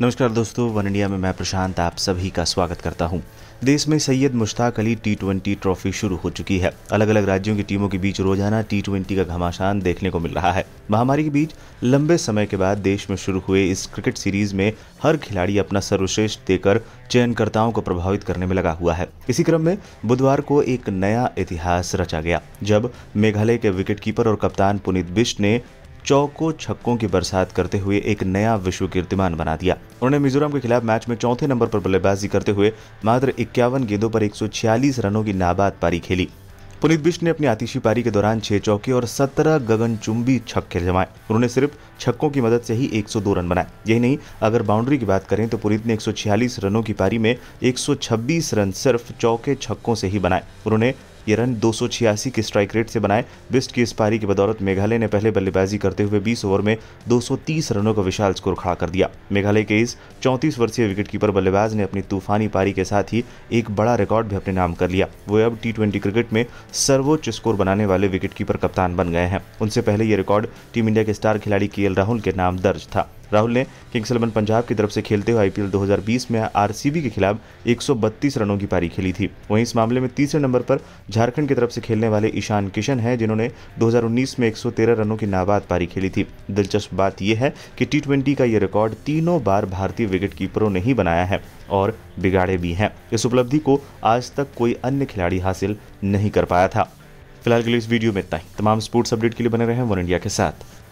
नमस्कार दोस्तों one India में मैं प्रशांत आप सभी का स्वागत करता हूं। देश में Syed Mushtaq Ali T twenty trophy शुरू हो चुकी है अलग अलग राज्यों की टीमों के बीच रोजाना टी ट्वेंटी का घमासान देखने को मिल रहा है महामारी के बीच लंबे समय के बाद देश में शुरू हुए इस क्रिकेट सीरीज में हर खिलाड़ी अपना सर्वश्रेष्ठ देकर चयनकर्ताओं को प्रभावित करने में लगा हुआ है इसी क्रम में बुधवार को एक नया इतिहास रचा गया जब मेघालय के विकेटकीपर और कप्तान पुनीत बिश ने चौकों छक्कों की बरसात करते हुए एक नया विश्व कीर्तिमान बना दिया उन्होंने मिजोरम के खिलाफ मैच में चौथे नंबर पर बल्लेबाजी करते हुए मात्र इक्यावन गेंदों पर एक रनों की नाबाद पारी खेली पुनीत बिश्ट ने अपनी आतिशी पारी के दौरान छह चौके और सत्रह गगनचुंबी छक्के जमाए उन्होंने सिर्फ छक्कों की मदद से ही 102 रन बनाए यही नहीं अगर बाउंड्री की बात करें तो पुनीत ने 146 रनों की पारी में 126 रन सिर्फ चौके छक्कों से ही बनाए उन्होंने ये रन दो की स्ट्राइक रेट से बनाए बिस्ट की इस पारी की बदौलत मेघालय ने पहले बल्लेबाजी करते हुए 20 ओवर में 230 रनों का विशाल स्कोर खड़ा कर दिया मेघालय के इस 34 वर्षीय विकेटकीपर बल्लेबाज ने अपनी तूफानी पारी के साथ ही एक बड़ा रिकॉर्ड भी अपने नाम कर लिया वो अब टी क्रिकेट में सर्वोच्च स्कोर बनाने वाले विकेटकीपर कप्तान बन गए हैं उनसे पहले ये रिकॉर्ड टीम इंडिया के स्टार खिलाड़ी के राहुल के नाम दर्ज था राहुल ने किंग्स इलेवन पंजाब की तरफ से खेलते हुए आईपीएल 2020 में आरसीबी के खिलाफ 132 रनों की पारी खेली थी वहीं इस मामले में तीसरे नंबर पर झारखंड की तरफ से खेलने वाले ईशान किशन हैं जिन्होंने 2019 में 113 रनों की नाबाद पारी खेली थी दिलचस्प बात यह है कि टी का ये रिकॉर्ड तीनों बार भारतीय विकेट कीपरों ने ही बनाया है और बिगाड़े भी हैं इस उपलब्धि को आज तक कोई अन्य खिलाड़ी हासिल नहीं कर पाया था फिलहाल के लिए इस वीडियो में इतना ही तमाम स्पोर्ट्स अपडेट के लिए बने रहे हैं वन इंडिया के साथ